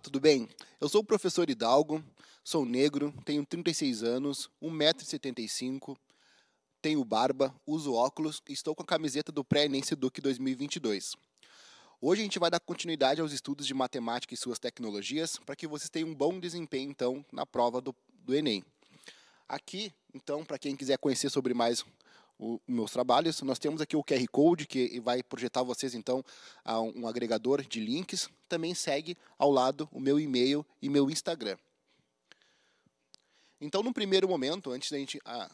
tudo bem? Eu sou o professor Hidalgo, sou negro, tenho 36 anos, 1,75m, tenho barba, uso óculos e estou com a camiseta do Pré-Enem Seduc 2022. Hoje a gente vai dar continuidade aos estudos de matemática e suas tecnologias para que vocês tenham um bom desempenho, então, na prova do, do Enem. Aqui, então, para quem quiser conhecer sobre mais os meus trabalhos. Nós temos aqui o QR Code, que vai projetar vocês, então, a um, um agregador de links. Também segue ao lado o meu e-mail e meu Instagram. Então, no primeiro momento, antes da gente ah,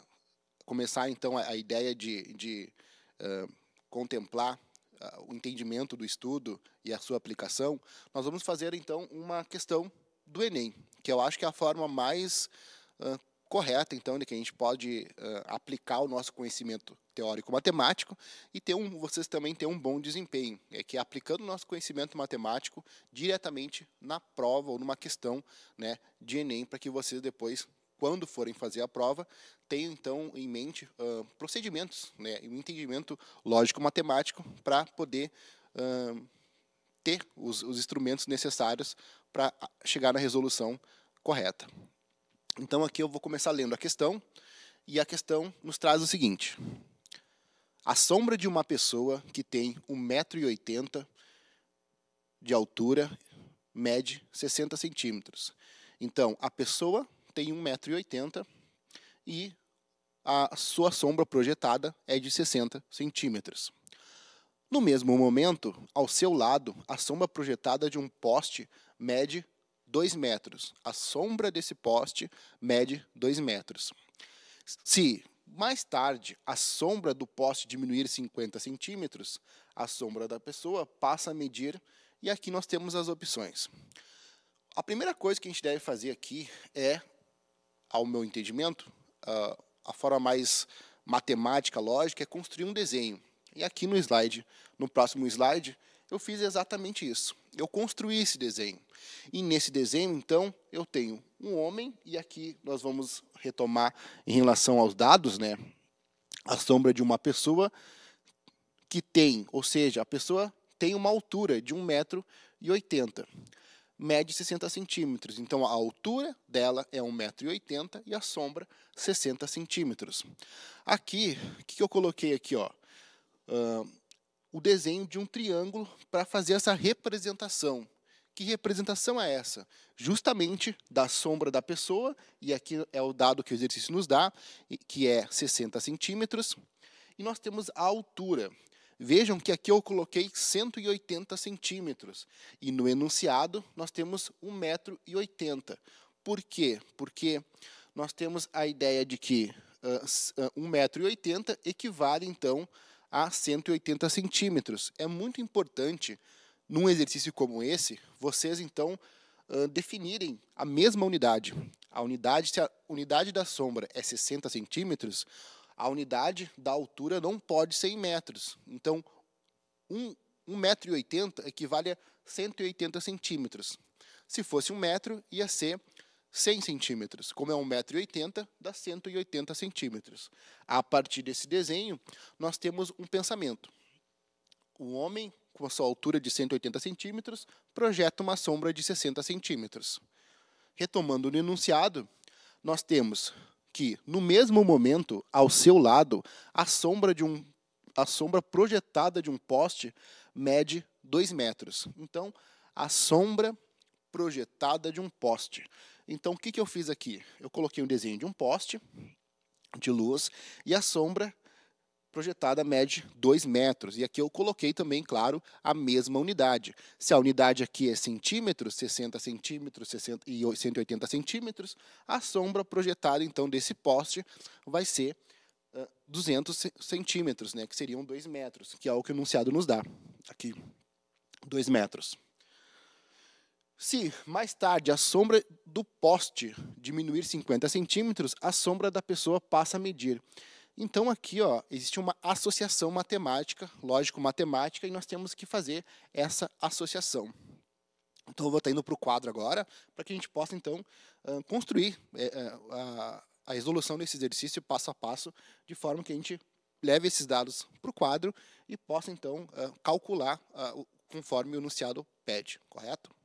começar, então, a, a ideia de, de uh, contemplar uh, o entendimento do estudo e a sua aplicação, nós vamos fazer, então, uma questão do Enem, que eu acho que é a forma mais... Uh, correta, então, de que a gente pode uh, aplicar o nosso conhecimento teórico-matemático e ter um, vocês também ter um bom desempenho, é que aplicando o nosso conhecimento matemático diretamente na prova ou numa questão né, de Enem, para que vocês depois, quando forem fazer a prova, tenham então em mente uh, procedimentos né, e um entendimento lógico-matemático para poder uh, ter os, os instrumentos necessários para chegar na resolução correta. Então aqui eu vou começar lendo a questão, e a questão nos traz o seguinte: A sombra de uma pessoa que tem 1,80m de altura mede 60 centímetros. Então, a pessoa tem 1,80m e a sua sombra projetada é de 60 centímetros. No mesmo momento, ao seu lado, a sombra projetada de um poste mede 2 metros. A sombra desse poste mede 2 metros. Se mais tarde a sombra do poste diminuir 50 centímetros, a sombra da pessoa passa a medir, e aqui nós temos as opções. A primeira coisa que a gente deve fazer aqui é, ao meu entendimento, a forma mais matemática, lógica, é construir um desenho. E aqui no slide, no próximo slide, eu fiz exatamente isso. Eu construí esse desenho. E nesse desenho, então, eu tenho um homem, e aqui nós vamos retomar em relação aos dados, né? A sombra de uma pessoa que tem, ou seja, a pessoa tem uma altura de 1,80m. Mede 60 centímetros. Então a altura dela é 1,80m e a sombra 60 centímetros. Aqui, o que, que eu coloquei aqui? Ó? Uh, o desenho de um triângulo para fazer essa representação. Que representação é essa? Justamente da sombra da pessoa, e aqui é o dado que o exercício nos dá, que é 60 centímetros, e nós temos a altura. Vejam que aqui eu coloquei 180 centímetros e no enunciado nós temos 1,80m. Por quê? Porque nós temos a ideia de que uh, 1,80m equivale então a 180 centímetros. É muito importante, num exercício como esse, vocês então definirem a mesma unidade. A unidade, se a unidade da sombra é 60 centímetros, a unidade da altura não pode ser em metros. Então, 1,80m equivale a 180 centímetros. Se fosse um metro, ia ser 100 centímetros. Como é 1,80m, dá 180 centímetros. A partir desse desenho, nós temos um pensamento. O homem, com a sua altura de 180 centímetros, projeta uma sombra de 60 centímetros. Retomando no enunciado, nós temos que, no mesmo momento, ao seu lado, a sombra, de um, a sombra projetada de um poste mede 2 metros. Então, a sombra projetada de um poste. Então, o que, que eu fiz aqui? Eu coloquei um desenho de um poste de luz e a sombra projetada mede 2 metros. E aqui eu coloquei também, claro, a mesma unidade. Se a unidade aqui é centímetros, 60 centímetros 60 e 180 centímetros, a sombra projetada, então, desse poste vai ser uh, 200 centímetros, né, que seriam 2 metros, que é o que o enunciado nos dá aqui, 2 metros. Se mais tarde a sombra do poste diminuir 50 centímetros, a sombra da pessoa passa a medir. Então aqui ó, existe uma associação matemática, lógico-matemática, e nós temos que fazer essa associação. Então eu vou estar indo para o quadro agora, para que a gente possa então construir é, é, a resolução desse exercício passo a passo, de forma que a gente leve esses dados para o quadro e possa então calcular conforme o enunciado pede, correto?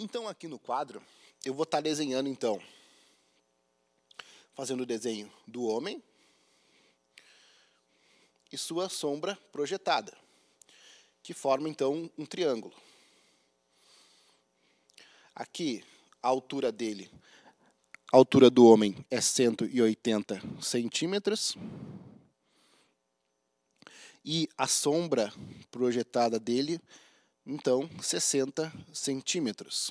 Então, aqui no quadro, eu vou estar tá desenhando, então, fazendo o desenho do homem e sua sombra projetada, que forma, então, um triângulo. Aqui, a altura dele, a altura do homem é 180 centímetros. E a sombra projetada dele então 60 centímetros.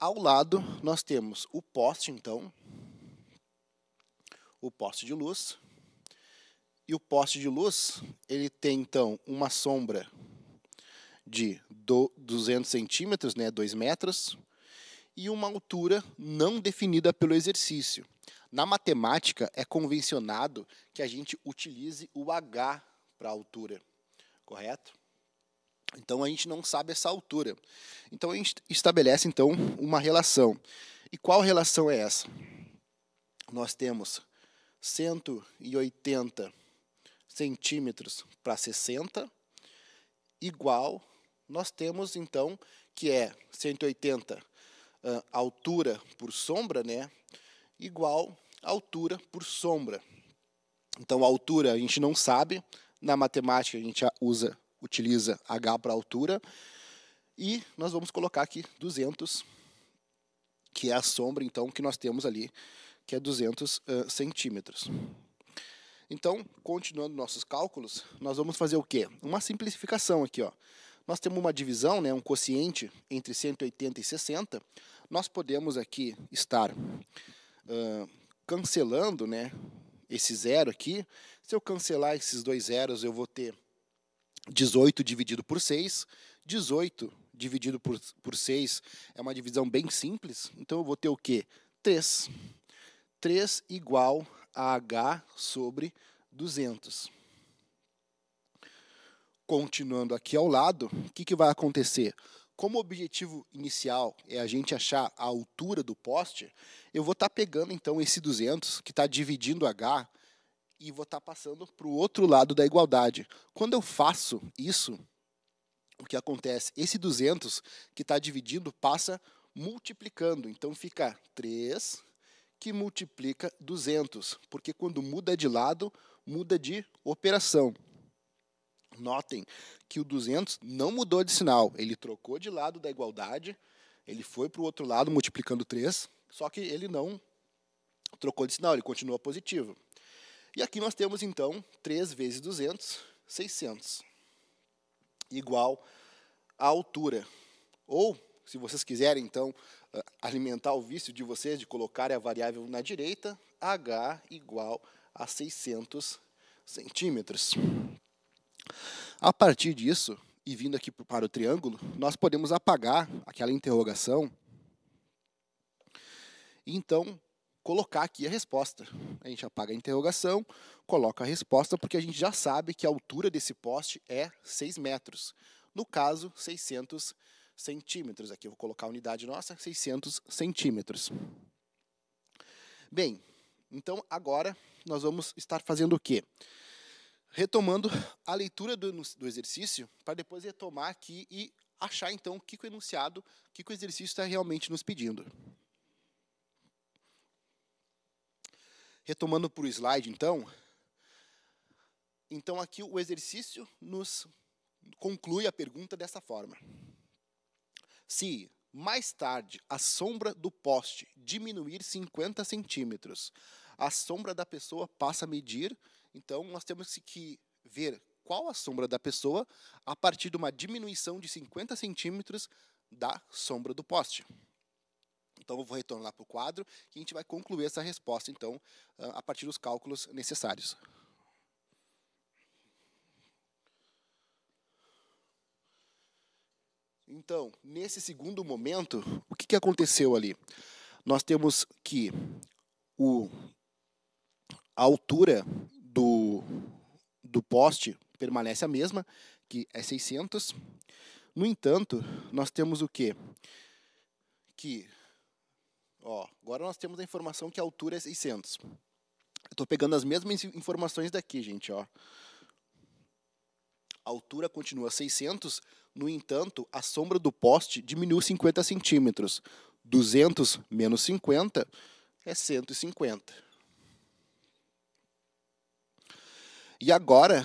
Ao lado, nós temos o poste, então, o poste de luz. E o poste de luz, ele tem, então, uma sombra de 200 centímetros, né, 2 metros, e uma altura não definida pelo exercício. Na matemática, é convencionado que a gente utilize o H para a altura, correto? Então a gente não sabe essa altura. Então a gente estabelece então uma relação. E qual relação é essa? Nós temos 180 centímetros para 60 igual nós temos então que é 180 uh, altura por sombra, né? Igual altura por sombra. Então a altura a gente não sabe, na matemática a gente usa utiliza H para altura. E nós vamos colocar aqui 200, que é a sombra então que nós temos ali, que é 200 uh, centímetros. Então, continuando nossos cálculos, nós vamos fazer o quê? Uma simplificação aqui. Ó. Nós temos uma divisão, né, um quociente entre 180 e 60. Nós podemos aqui estar uh, cancelando né, esse zero aqui. Se eu cancelar esses dois zeros, eu vou ter 18 dividido por 6. 18 dividido por, por 6 é uma divisão bem simples, então eu vou ter o quê? 3. 3 igual a H sobre 200. Continuando aqui ao lado, o que, que vai acontecer? Como o objetivo inicial é a gente achar a altura do poste, eu vou estar tá pegando então esse 200 que está dividindo H e vou estar tá passando para o outro lado da igualdade. Quando eu faço isso, o que acontece? Esse 200 que está dividindo passa multiplicando. Então fica 3 que multiplica 200, porque quando muda de lado, muda de operação. Notem que o 200 não mudou de sinal, ele trocou de lado da igualdade, ele foi para o outro lado multiplicando 3, só que ele não trocou de sinal, ele continua positivo. E aqui nós temos, então, 3 vezes 200, 600, igual à altura. Ou, se vocês quiserem, então, ah, alimentar o vício de vocês de colocarem a variável na direita, h igual a 600 centímetros. A partir disso, e vindo aqui para o triângulo, nós podemos apagar aquela interrogação. Então, colocar aqui a resposta. A gente apaga a interrogação, coloca a resposta, porque a gente já sabe que a altura desse poste é 6 metros. No caso, 600 centímetros. Aqui eu vou colocar a unidade nossa, 600 centímetros. Bem, então agora nós vamos estar fazendo o quê? Retomando a leitura do, do exercício, para depois retomar aqui e achar então o que, o enunciado, o que o exercício está realmente nos pedindo. Retomando para o slide, então. Então, aqui o exercício nos conclui a pergunta dessa forma: Se mais tarde a sombra do poste diminuir 50 centímetros, a sombra da pessoa passa a medir, então nós temos que ver qual a sombra da pessoa a partir de uma diminuição de 50 centímetros da sombra do poste. Então, eu vou retornar para o quadro e a gente vai concluir essa resposta, então, ah, a partir dos cálculos necessários. Então, nesse segundo momento, o que, aconteceu ali? Nós temos que o, a altura do, do poste permanece a mesma, que é 600. No entanto, nós temos o quê? Que Ó, agora nós temos a informação que a altura é 600. Estou pegando as mesmas informações daqui, gente. Ó. A altura continua 600, no entanto, a sombra do poste diminuiu 50 centímetros. 200 menos 50 é 150. E agora,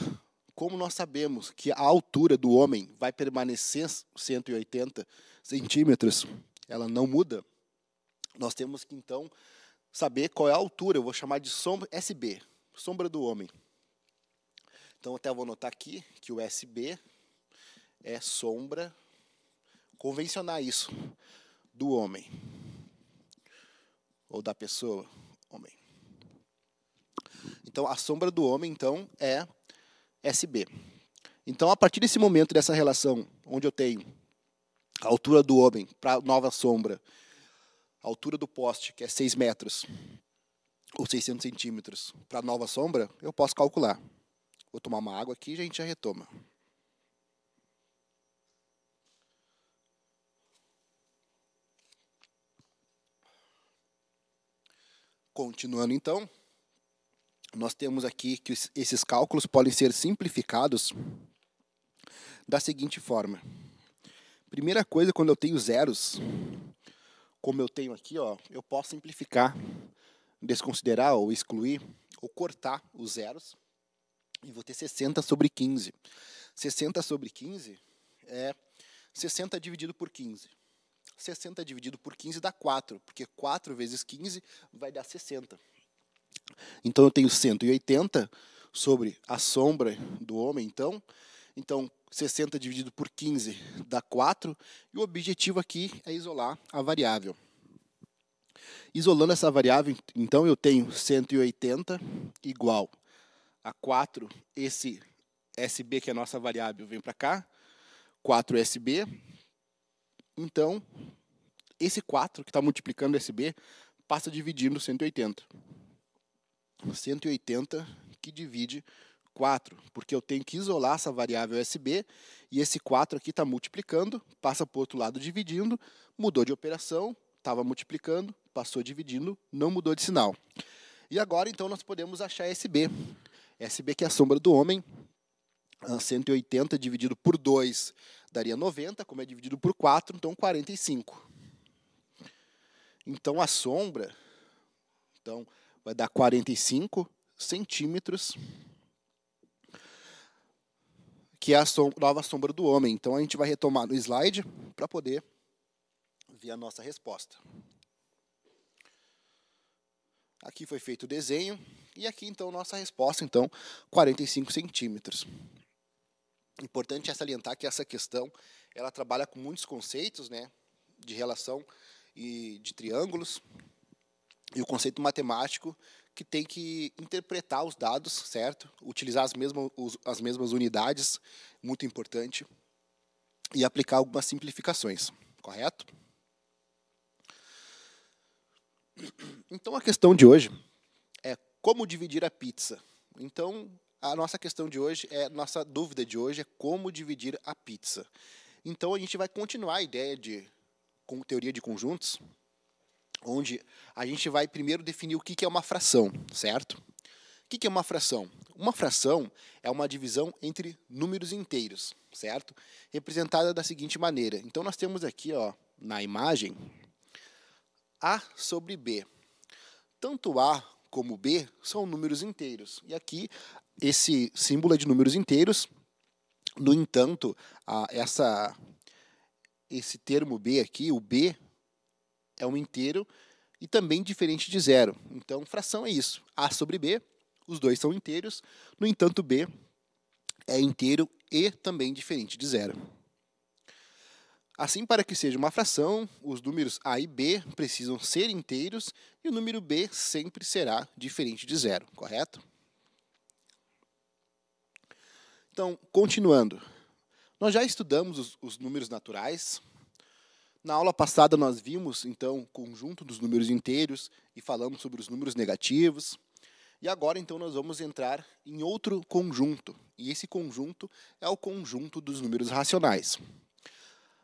como nós sabemos que a altura do homem vai permanecer 180 centímetros, ela não muda. Nós temos que, então, saber qual é a altura. Eu vou chamar de sombra SB, sombra do homem. Então, até vou anotar aqui que o SB é sombra, convencionar isso, do homem. Ou da pessoa, homem. Então, a sombra do homem, então, é SB. Então, a partir desse momento, dessa relação, onde eu tenho a altura do homem para nova sombra a altura do poste, que é 6 metros ou 600 centímetros, para nova sombra, eu posso calcular. Vou tomar uma água aqui e a gente já retoma. Continuando então, nós temos aqui que esses cálculos podem ser simplificados da seguinte forma. Primeira coisa, quando eu tenho zeros, como eu tenho aqui, ó, eu posso simplificar, desconsiderar ou excluir, ou cortar os zeros, e vou ter 60 sobre 15. 60 sobre 15 é 60 dividido por 15. 60 dividido por 15 dá 4, porque 4 vezes 15 vai dar 60. Então eu tenho 180 sobre a sombra do homem, então. Então, 60 dividido por 15 dá 4, e o objetivo aqui é isolar a variável. Isolando essa variável, então eu tenho 180 igual a 4, esse SB que é a nossa variável vem para cá, 4SB. Então, esse 4 que está multiplicando SB passa dividindo 180. 180 que divide 4, porque eu tenho que isolar essa variável SB e esse 4 aqui está multiplicando, passa para o outro lado dividindo, mudou de operação, estava multiplicando, passou dividindo, não mudou de sinal. E agora então nós podemos achar SB. SB que é a sombra do homem, 180 ah, dividido por 2 daria 90, como é dividido por 4, então 45. Então a sombra então vai dar 45 centímetros que é a som nova sombra do homem. Então a gente vai retomar no slide para poder ver a nossa resposta. Aqui foi feito o desenho e aqui então nossa resposta então 45 centímetros. Importante é salientar que essa questão ela trabalha com muitos conceitos, né, de relação e de triângulos, e o conceito matemático que tem que interpretar os dados, certo? Utilizar as mesmas, as mesmas unidades, muito importante, e aplicar algumas simplificações, correto? Então a questão de hoje é como dividir a pizza. Então a nossa questão de hoje é nossa dúvida de hoje é como dividir a pizza. Então a gente vai continuar a ideia de com teoria de conjuntos, onde a gente vai primeiro definir o que é uma fração, certo? O que é uma fração? Uma fração é uma divisão entre números inteiros, certo? Representada da seguinte maneira. Então, nós temos aqui ó, na imagem A sobre B. Tanto A como B são números inteiros. E aqui, esse símbolo é de números inteiros. No entanto, a, essa, esse termo B aqui, o B, é um inteiro e também diferente de zero. Então, fração é isso. A sobre B, os dois são inteiros, no entanto, B é inteiro e também diferente de zero. Assim, para que seja uma fração, os números A e B precisam ser inteiros e o número B sempre será diferente de zero, correto? Então, continuando. Nós já estudamos os, os números naturais, na aula passada nós vimos então o conjunto dos números inteiros e falamos sobre os números negativos. E agora então nós vamos entrar em outro conjunto, e esse conjunto é o conjunto dos números racionais.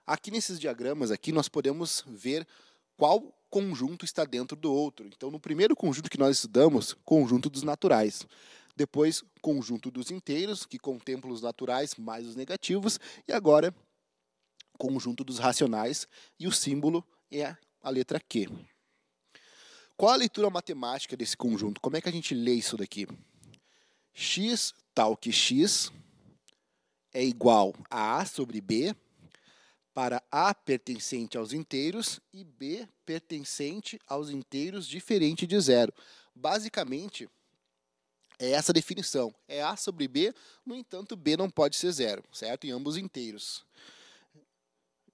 Aqui nesses diagramas aqui nós podemos ver qual conjunto está dentro do outro. Então no primeiro conjunto que nós estudamos, conjunto dos naturais. Depois, conjunto dos inteiros, que contempla os naturais mais os negativos, e agora conjunto dos racionais, e o símbolo é a letra Q. Qual a leitura matemática desse conjunto? Como é que a gente lê isso daqui? x tal que x é igual a A sobre B para A pertencente aos inteiros e B pertencente aos inteiros diferente de zero. Basicamente, é essa definição. É A sobre B, no entanto, B não pode ser zero, certo? Em ambos inteiros.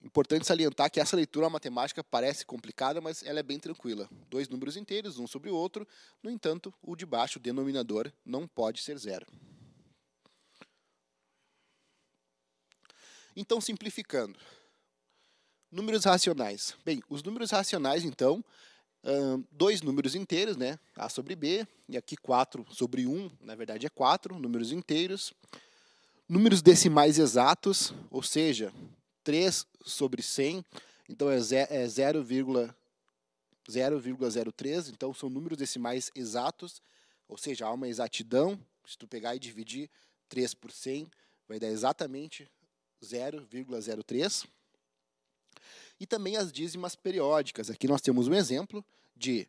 Importante salientar que essa leitura matemática parece complicada, mas ela é bem tranquila. Dois números inteiros, um sobre o outro, no entanto, o de baixo, o denominador, não pode ser zero. Então, simplificando. Números racionais. Bem, os números racionais, então, dois números inteiros, né? A sobre B, e aqui 4 sobre 1, na verdade é 4, números inteiros. Números decimais exatos, ou seja, 3 sobre 100, então é, é 0,03, então são números decimais exatos, ou seja, há uma exatidão, se tu pegar e dividir 3 por 100, vai dar exatamente 0,03. E também as dízimas periódicas. Aqui nós temos um exemplo de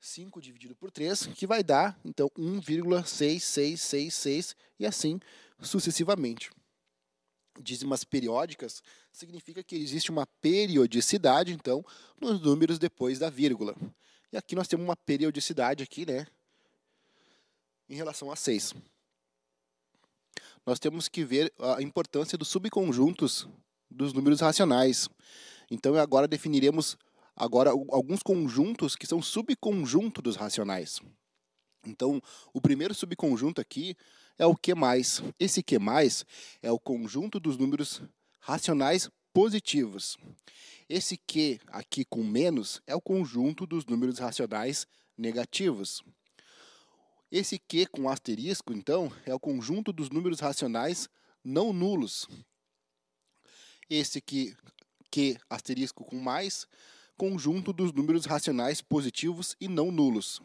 5 dividido por 3, que vai dar, então, 1,6666 e assim sucessivamente dízimas periódicas, significa que existe uma periodicidade, então, nos números depois da vírgula. E aqui nós temos uma periodicidade aqui, né, em relação a 6. Nós temos que ver a importância dos subconjuntos dos números racionais. Então, agora definiremos agora alguns conjuntos que são subconjunto dos racionais. Então, o primeiro subconjunto aqui é o que mais. Esse que mais é o conjunto dos números racionais positivos. Esse que aqui com menos é o conjunto dos números racionais negativos. Esse que com asterisco, então, é o conjunto dos números racionais não nulos. Esse que que asterisco com mais, conjunto dos números racionais positivos e não nulos.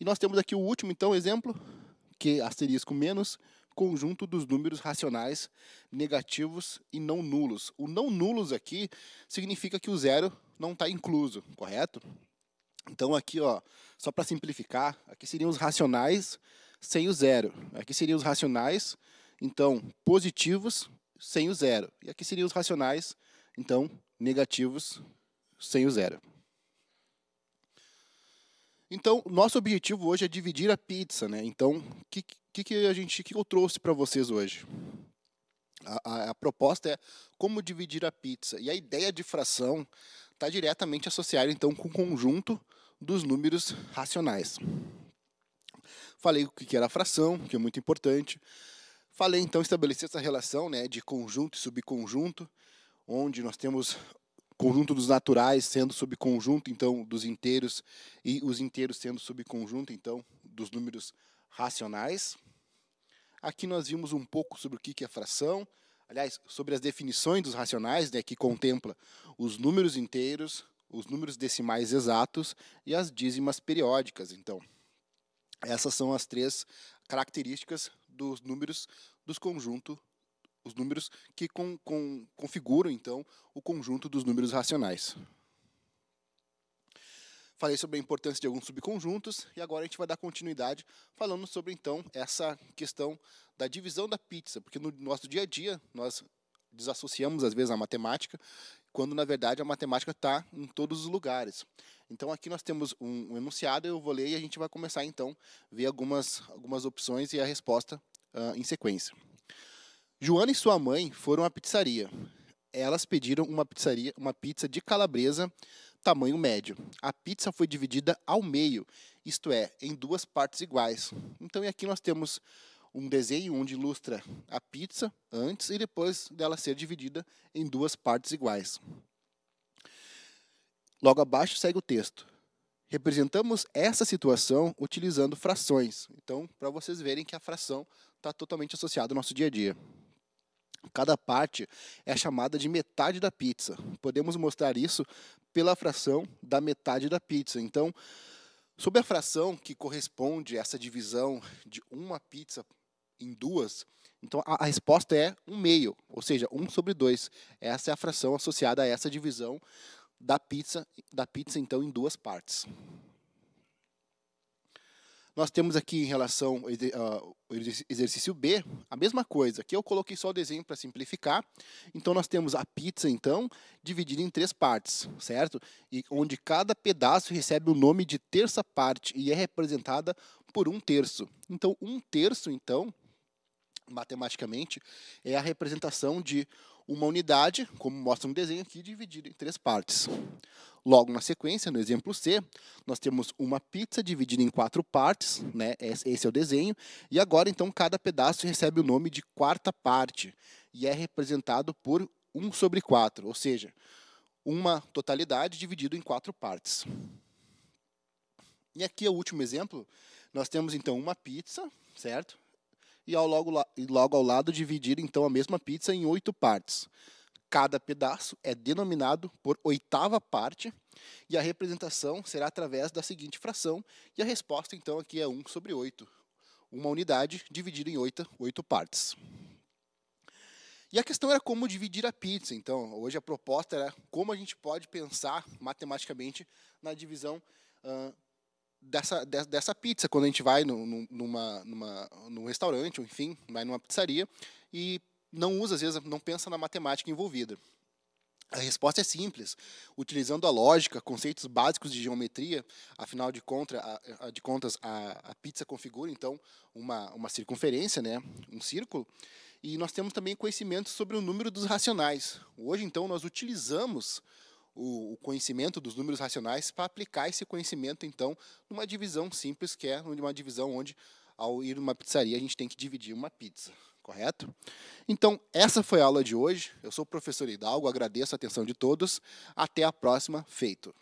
E nós temos aqui o último, então, exemplo, que asterisco menos conjunto dos números racionais negativos e não nulos. O não nulos aqui significa que o zero não está incluso, correto? Então aqui, ó, só para simplificar, aqui seriam os racionais sem o zero. Aqui seriam os racionais, então, positivos sem o zero. E aqui seriam os racionais, então, negativos sem o zero. Então, nosso objetivo hoje é dividir a pizza, né? Então, o que, que, que, a gente, que eu trouxe para vocês hoje? A, a, a, proposta é como dividir a pizza. E a ideia de fração está diretamente associada, então, com o conjunto dos números racionais. Falei o que era a fração, que é muito importante. Falei, então, estabelecer essa relação né, de conjunto e subconjunto, onde nós temos conjunto dos naturais sendo subconjunto então dos inteiros e os inteiros sendo subconjunto então dos números racionais. Aqui nós vimos um pouco sobre o que é fração, aliás, sobre as definições dos racionais, né, que contempla os números inteiros, os números decimais exatos e as dízimas periódicas. Então, essas são as três características dos números dos conjuntos os números que com, com, configuram, então, o conjunto dos números racionais. Falei sobre a importância de alguns subconjuntos e agora a gente vai dar continuidade falando sobre, então, essa questão da divisão da pizza, porque no nosso dia a dia nós desassociamos, às vezes, a matemática, quando, na verdade, a matemática está em todos os lugares. Então, aqui nós temos um, um enunciado, eu vou ler e a gente vai começar, então, ver algumas, algumas opções e a resposta uh, em sequência. Joana e sua mãe foram à pizzaria. Elas pediram uma pizzaria, uma pizza de calabresa tamanho médio. A pizza foi dividida ao meio, isto é, em duas partes iguais. Então, e aqui nós temos um desenho onde ilustra a pizza antes e depois dela ser dividida em duas partes iguais. Logo abaixo segue o texto. Representamos essa situação utilizando frações. Então, para vocês verem que a fração está totalmente associada ao nosso dia a dia. Cada parte é chamada de metade da pizza. Podemos mostrar isso pela fração da metade da pizza. Então, sobre a fração que corresponde a essa divisão de uma pizza em duas, então a, a resposta é um meio, ou seja, um sobre dois. Essa é a fração associada a essa divisão da pizza, da pizza então em duas partes. Nós temos aqui em relação ao ah, exercício B, a mesma coisa. Aqui eu coloquei só o desenho para simplificar. Então, nós temos a pizza, então, dividida em três partes, certo? E onde cada pedaço recebe o nome de terça parte e é representada por um terço. Então, um terço, então, matematicamente, é a representação de uma unidade, como mostra um desenho aqui, dividido em três partes. Logo na sequência, no exemplo C, nós temos uma pizza dividida em quatro partes, né? Esse é o desenho. E agora, então, cada pedaço recebe o nome de quarta parte e é representado por 1 sobre 4, ou seja, uma totalidade dividido em quatro partes. E aqui é o último exemplo. Nós temos então uma pizza, certo? E ao logo, logo ao lado dividir então a mesma pizza em oito partes. Cada pedaço é denominado por oitava parte e a representação será através da seguinte fração, e a resposta então aqui é 1 sobre 8, uma unidade dividida em 8, 8 partes. E a questão era como dividir a pizza. Então, hoje a proposta era como a gente pode pensar matematicamente na divisão uh, dessa, de, dessa pizza. Quando a gente vai no, numa, numa, num restaurante, ou enfim, vai numa pizzaria e não usa, às vezes, não pensa na matemática envolvida. A resposta é simples. Utilizando a lógica, conceitos básicos de geometria, afinal de, contra, a, a, de contas, a, a, pizza configura, então, uma, uma circunferência, né? um círculo. E nós temos também conhecimento sobre o número dos racionais. Hoje, então, nós utilizamos o, o conhecimento dos números racionais para aplicar esse conhecimento, então, numa divisão simples, que é uma divisão onde, ao ir numa pizzaria, a gente tem que dividir uma pizza correto? Então, essa foi a aula de hoje. Eu sou o professor Hidalgo, agradeço a atenção de todos. Até a próxima, feito!